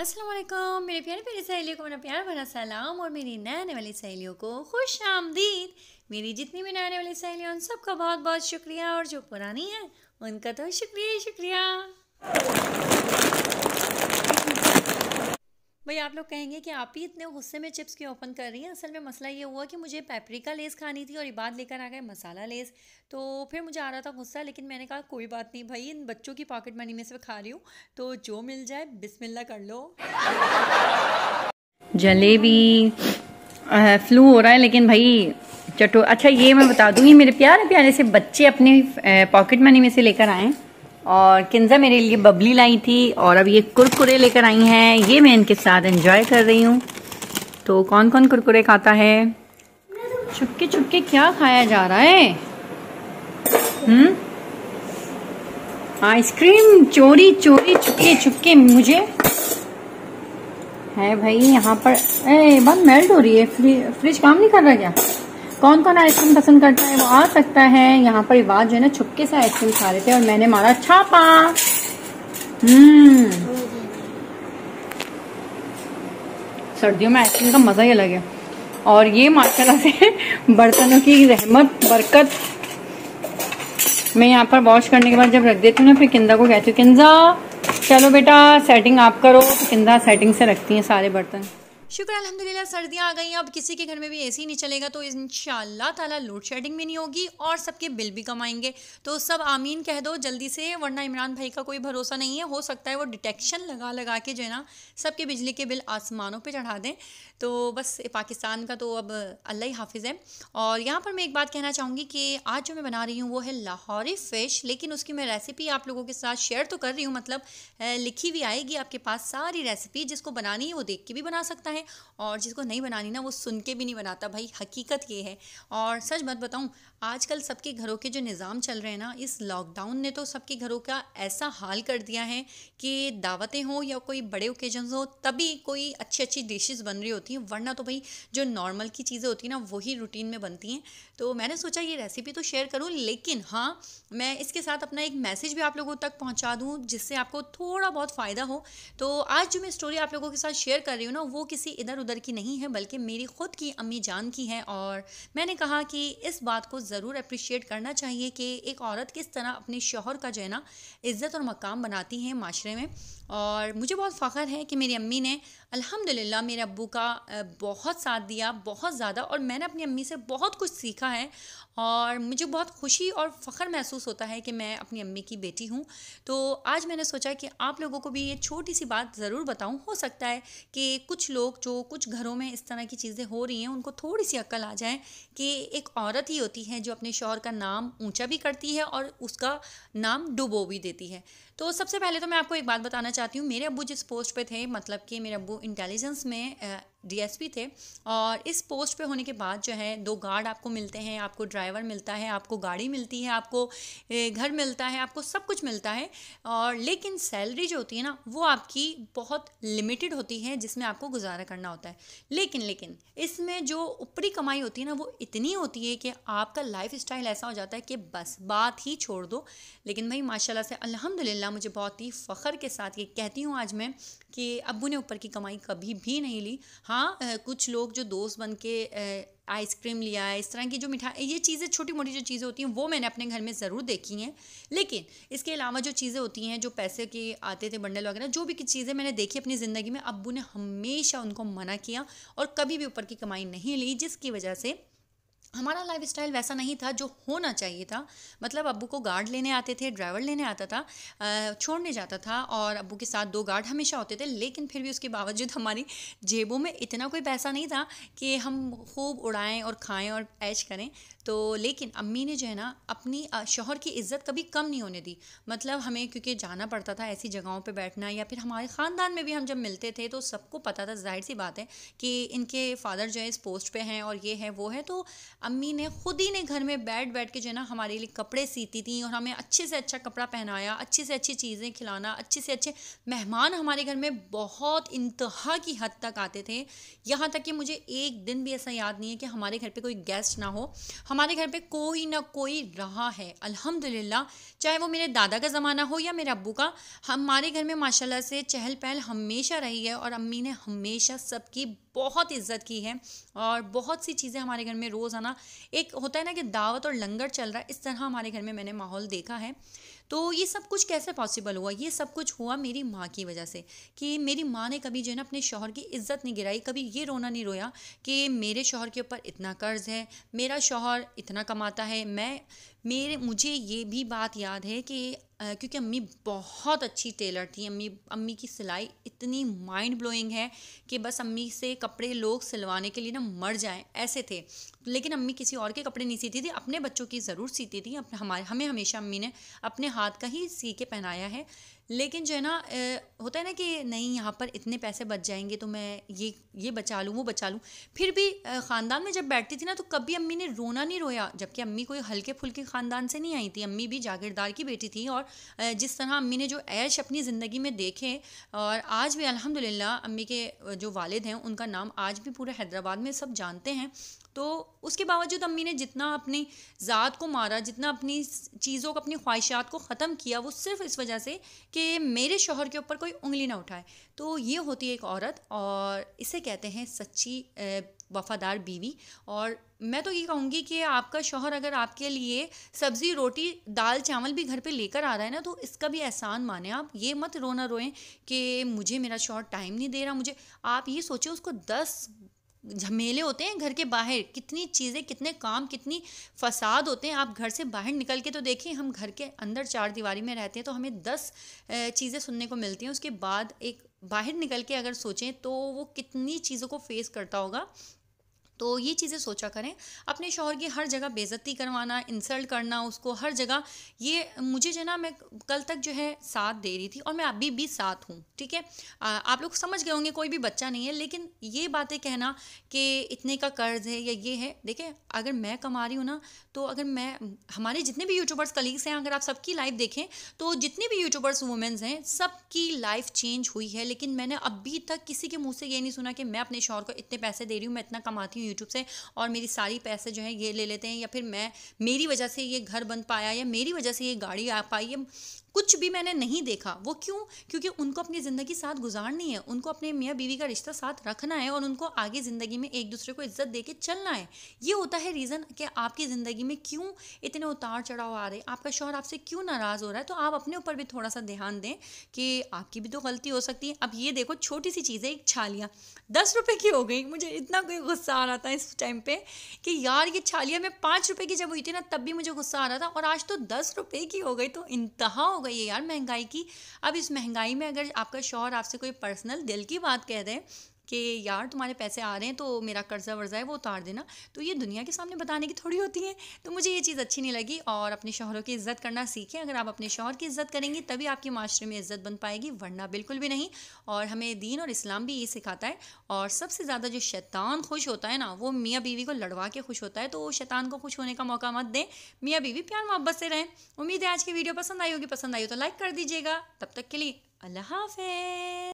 असलम मेरे प्यारे प्यारे सहेलियों को मेरा प्यार भरा सलाम और मेरी नए आने वाली सहेलियों को खुश आमदीद मेरी जितनी भी नए आने वाली सहेलियाँ उन सबका बहुत बहुत शुक्रिया और जो पुरानी हैं उनका तो शुक्रिया शुक्रिया भाई आप लोग कहेंगे कि आप ही इतने गुस्से में चिप्स क्यों ओपन कर रही हैं असल में मसला ये हुआ कि मुझे पैप्रिका लेस खानी थी और ये बात लेकर आ गए मसाला लेस तो फिर मुझे आ रहा था गुस्सा लेकिन मैंने कहा कोई बात नहीं भाई इन बच्चों की पॉकेट मनी में से खा रही हूँ तो जो मिल जाए बिस्मिल्ला कर लो जलेबी फ्लू हो रहा है लेकिन भाई चटो अच्छा ये मैं बता दूंगी मेरे प्यारे प्यारे से बच्चे अपने पॉकेट मनी में से लेकर आए और किन्जा मेरे लिए बबली लाई थी और अब ये कुरकुरे लेकर आई हैं ये मैं इनके साथ एंजॉय कर रही हूँ तो कौन कौन कुरकुरे खाता है छुपके छुपके क्या खाया जा रहा है हम्म आइसक्रीम चोरी चोरी छुपके छुपके मुझे है भाई यहाँ पर ए बंद मेल्ट हो रही है फ्रिज काम नहीं कर रहा क्या कौन कौन आइसक्रीम पसंद करता है वो आ सकता है यहाँ पर बात जो है ना छुपके से आइसक्रीम खा रहे थे और मैंने मारा छापा हम्म सर्दियों में आइसक्रीम का मज़ा ही अलग है और ये माशाल्लाह से बर्तनों की रहमत बरकत मैं यहाँ पर वॉश करने के बाद जब रख देती हूँ ना फिर किंदा को कहती हूँ किंजा चलो बेटा सेटिंग आप करो तो किंदा सेटिंग से रखती हैं सारे बर्तन शुक्र अलहमदिल्ला सर्दियाँ आ गई अब किसी के घर में भी एसी नहीं चलेगा तो इन ताला लोड शेडिंग भी नहीं होगी और सबके बिल भी कमाएंगे तो सब आमीन कह दो जल्दी से वरना इमरान भाई का कोई भरोसा नहीं है हो सकता है वो डिटेक्शन लगा लगा के जो है ना सबके बिजली के बिल आसमानों पर चढ़ा दें तो बस पाकिस्तान का तो अब अल्लाह हाफिज़ है और यहाँ पर मैं एक बात कहना चाहूँगी कि आज जो मैं बना रही हूँ वो है लाहौरी फ़िश लेकिन उसकी मैं रेसिपी आप लोगों के साथ शेयर तो कर रही हूँ मतलब लिखी हुई आएगी आपके पास सारी रेसिपी जिसको बनानी है वो देख के भी बना सकता है है और जिसको नहीं बनानी ना वो सुन के भी नहीं बनाता भाई हकीकत ये है और सच बात बताऊँ आजकल सबके घरों के जो निज़ाम चल रहे हैं ना इस लॉकडाउन ने तो सबके घरों का ऐसा हाल कर दिया है कि दावतें हों या कोई बड़े ओकेजन हो तभी कोई अच्छी अच्छी डिशेज़ बन रही होती हैं वरना तो भाई जो नॉर्मल की चीज़ें होती हैं ना वही रूटीन में बनती हैं तो मैंने सोचा ये रेसिपी तो शेयर करूँ लेकिन हाँ मैं इसके साथ अपना एक मैसेज भी आप लोगों तक पहुँचा दूँ जिससे आपको थोड़ा बहुत फ़ायदा हो तो आज जो मैं स्टोरी आप लोगों के साथ शेयर कर रही हूँ ना वो किसी किसी इधर उधर की नहीं है बल्कि मेरी खुद की अम्मी जान की है और मैंने कहा कि इस बात को ज़रूर अप्रिशिएट करना चाहिए कि एक औरत किस तरह अपने शोहर का जो है ना इज़्ज़त और मकाम बनाती हैं माशरे में और मुझे बहुत फ़ख्र है कि मेरी अम्मी ने अल्हम्दुलिल्लाह मेरे अबू का बहुत साथ दिया बहुत ज़्यादा और मैंने अपनी अम्मी से बहुत कुछ सीखा है और मुझे बहुत खुशी और फ़ख्र महसूस होता है कि मैं अपनी अम्मी की बेटी हूँ तो आज मैंने सोचा कि आप लोगों को भी ये छोटी सी बात ज़रूर बताऊँ हो सकता है कि कुछ लोग जो कुछ घरों में इस तरह की चीज़ें हो रही हैं उनको थोड़ी सी अक्ल आ जाए कि एक औरत ही होती है जो अपने शोहर का नाम ऊँचा भी करती है और उसका नाम डुबो भी देती है तो सबसे पहले तो मैं आपको एक बात बताना चाहती हूँ मेरे अबू जिस पोस्ट पे थे मतलब कि मेरे अबू इंटेलिजेंस में डीएसपी थे और इस पोस्ट पे होने के बाद जो है दो गार्ड आपको मिलते हैं आपको ड्राइवर मिलता है आपको गाड़ी मिलती है आपको घर मिलता है आपको सब कुछ मिलता है और लेकिन सैलरी जो होती है ना वो आपकी बहुत लिमिटेड होती है जिसमें आपको गुजारा करना होता है लेकिन लेकिन इसमें जो ऊपरी कमाई होती है ना वो इतनी होती है कि आपका लाइफ स्टाइल ऐसा हो जाता है कि बस बात ही छोड़ दो लेकिन भाई माशाला से अल्हम्दुलिल्लाह मुझे बहुत ही फ़ख्र के साथ ये कहती हूँ आज मैं कि अबू ने ऊपर की कमाई कभी भी नहीं ली हाँ कुछ लोग जो दोस्त बन के आइसक्रीम लिया इस तरह की जो मिठाई ये चीज़ें छोटी मोटी जो चीज़ें होती हैं वो मैंने अपने घर में ज़रूर देखी हैं लेकिन इसके अलावा जो चीज़ें होती हैं जो पैसे के आते थे बंडल वगैरह जो भी चीज़ें मैंने देखी अपनी ज़िंदगी में अबू ने हमेशा उनको मना किया और कभी भी ऊपर की कमाई नहीं ली जिसकी वजह से हमारा लाइफ स्टाइल वैसा नहीं था जो होना चाहिए था मतलब अबू को गार्ड लेने आते थे ड्राइवर लेने आता था छोड़ने जाता था और अबू के साथ दो गार्ड हमेशा होते थे लेकिन फिर भी उसके बावजूद हमारी जेबों में इतना कोई पैसा नहीं था कि हम खूब उड़ाएं और खाएं और ऐश करें तो लेकिन अम्मी ने जो है ना अपनी शोहर की इज़्ज़त कभी कम नहीं होने दी मतलब हमें क्योंकि जाना पड़ता था ऐसी जगहों पर बैठना या फिर हमारे ख़ानदान में भी हम जब मिलते थे तो सबको पता था जाहिर सी बात है कि इनके फादर जो है इस पोस्ट पर हैं और ये है वो है तो अम्मी ने खुद ही ने घर में बैठ बैठ के जो है ना हमारे लिए कपड़े सीती थी और हमें अच्छे से अच्छा कपड़ा पहनाया अच्छे से अच्छी चीज़ें खिलाना अच्छे से अच्छे मेहमान हमारे घर में बहुत इंतहा की हद तक आते थे यहाँ तक कि मुझे एक दिन भी ऐसा याद नहीं है कि हमारे घर पर कोई गेस्ट ना हो हमारे घर पर कोई ना कोई रहा है अल्हम्दुलिल्लाह चाहे वो मेरे दादा का ज़माना हो या मेरे अबू का हमारे घर में माशाला से चहल पहल हमेशा रही है और अम्मी ने हमेशा सबकी बहुत इज्जत की है और बहुत सी चीज़ें हमारे घर में रोज़ाना एक होता है ना कि दावत और लंगर चल रहा है इस तरह हमारे घर में मैंने माहौल देखा है तो ये सब कुछ कैसे पॉसिबल हुआ ये सब कुछ हुआ मेरी माँ की वजह से कि मेरी माँ ने कभी जो है ना अपने शोहर की इज्जत नहीं गिराई कभी ये रोना नहीं रोया कि मेरे शोहर के ऊपर इतना कर्ज है मेरा शोहर इतना कमाता है मैं मेरे मुझे ये भी बात याद है कि क्योंकि अम्मी बहुत अच्छी टेलर थी अम्मी अम्मी की सिलाई इतनी माइंड ब्लोइंग है कि बस अम्मी से कपड़े लोग सिलवाने के लिए ना मर जाएं ऐसे थे लेकिन अम्मी किसी और के कपड़े नहीं सीती थी अपने बच्चों की ज़रूर सीती थी अपने हमारे हमें हमेशा अम्मी ने अपने हाथ का ही सी के पहनाया है लेकिन जो है ना होता है ना कि नहीं यहाँ पर इतने पैसे बच जाएंगे तो मैं ये ये बचा लूँ वो बचा लूँ फिर भी ख़ानदान में जब बैठती थी ना तो कभी अम्मी ने रोना नहीं रोया जबकि अम्मी कोई हल्के फुल्के ख़ानदान से नहीं आई थी अम्मी भी जागीरदार की बेटी थी और जिस तरह अम्मी ने जो ऐश अपनी ज़िंदगी में देखे और आज भी अलहमदिल्ला अम्मी के जो वालद हैं उनका नाम आज भी पूरे हैदराबाद में सब जानते हैं तो उसके बावजूद अम्मी ने जितना अपनी ज़ात को मारा जितना अपनी चीज़ों को अपनी ख्वाहिशात को ख़त्म किया वो सिर्फ इस वजह से कि मेरे शोहर के ऊपर कोई उंगली ना उठाए तो ये होती है एक औरत और इसे कहते हैं सच्ची वफ़ादार बीवी और मैं तो ये कहूँगी कि आपका शोहर अगर आपके लिए सब्ज़ी रोटी दाल चावल भी घर पे लेकर आ रहा है ना तो इसका भी एहसान माने आप ये मत रोना रोएं कि मुझे मेरा शोहर टाइम नहीं दे रहा मुझे आप ये सोचें उसको दस झमेले होते हैं घर के बाहर कितनी चीज़ें कितने काम कितनी फसाद होते हैं आप घर से बाहर निकल के तो देखिए हम घर के अंदर चार दीवारी में रहते हैं तो हमें दस चीज़ें सुनने को मिलती हैं उसके बाद एक बाहर निकल के अगर सोचें तो वो कितनी चीज़ों को फेस करता होगा तो ये चीज़ें सोचा करें अपने शोहर की हर जगह बेज़ती करवाना इंसल्ट करना उसको हर जगह ये मुझे जो ना मैं कल तक जो है साथ दे रही थी और मैं अभी भी साथ हूँ ठीक है आप लोग समझ गए होंगे कोई भी बच्चा नहीं है लेकिन ये बातें कहना कि इतने का कर्ज है या ये है देखिए अगर मैं कमा रही हूँ ना तो अगर मैं हमारे जितने भी यूट्यूबर्स कलीग्स हैं अगर आप सबकी लाइफ देखें तो जितने भी यूट्यूबर्स वुमेंस हैं सबकी लाइफ चेंज हुई है लेकिन मैंने अभी तक किसी के मुँह से ये नहीं सुना कि मैं अपने शोहर को इतने पैसे दे रही हूँ मैं इतना कमाती हूँ यूट्यूब से और मेरी सारी पैसे जो है ये ले लेते हैं या फिर मैं मेरी वजह से ये घर बन पाया या मेरी वजह से ये गाड़ी आ पाई या कुछ भी मैंने नहीं देखा वो क्यों क्योंकि उनको अपनी ज़िंदगी साथ गुजारनी है उनको अपने मियाँ बीवी का रिश्ता साथ रखना है और उनको आगे ज़िंदगी में एक दूसरे को इज्जत दे के चलना है ये होता है रीज़न कि आपकी ज़िंदगी में क्यों इतने उतार चढ़ाव आ रहे आपका शोहर आपसे क्यों नाराज़ हो रहा है तो आप अपने ऊपर भी थोड़ा सा ध्यान दें कि आपकी भी तो गलती हो सकती है अब ये देखो छोटी सी चीज़ है एक छालियाँ दस रुपये की हो गई मुझे इतना कोई गुस्सा आ रहा आता है इस टाइम पे कि यार ये छालिया मैं पाँच रुपये की जब हुई थी ना तब भी मुझे गुस्सा आ रहा था और आज तो दस रुपये की हो गई तो इंतहा हो गई है यार महंगाई की अब इस महंगाई में अगर आपका शोहर आपसे कोई पर्सनल दिल की बात कह दे कि यार तुम्हारे पैसे आ रहे हैं तो मेरा कर्जा वर्जा है वो उतार देना तो ये दुनिया के सामने बताने की थोड़ी होती है तो मुझे ये चीज़ अच्छी नहीं लगी और अपने शोहरों की इज्जत करना सीखें अगर आप अपने शोहर की इज्जत करेंगी तभी आपके माशरे में इज्जत बन पाएगी वरना बिल्कुल भी नहीं और हमें दीन और इस्लाम भी ये सिखाता है और सबसे ज़्यादा जो शैतान खुश होता है ना वो मियाँ बीवी को लड़वा के खुश होता है तो शैतान को खुश होने का मौका मत दें मियाँ बीवी प्यार मोहब्बत से रहें उम्मीद है आज की वीडियो पसंद आई होगी पसंद आई हो तो लाइक कर दीजिएगा तब तक के लिए अल्लाह हाफिज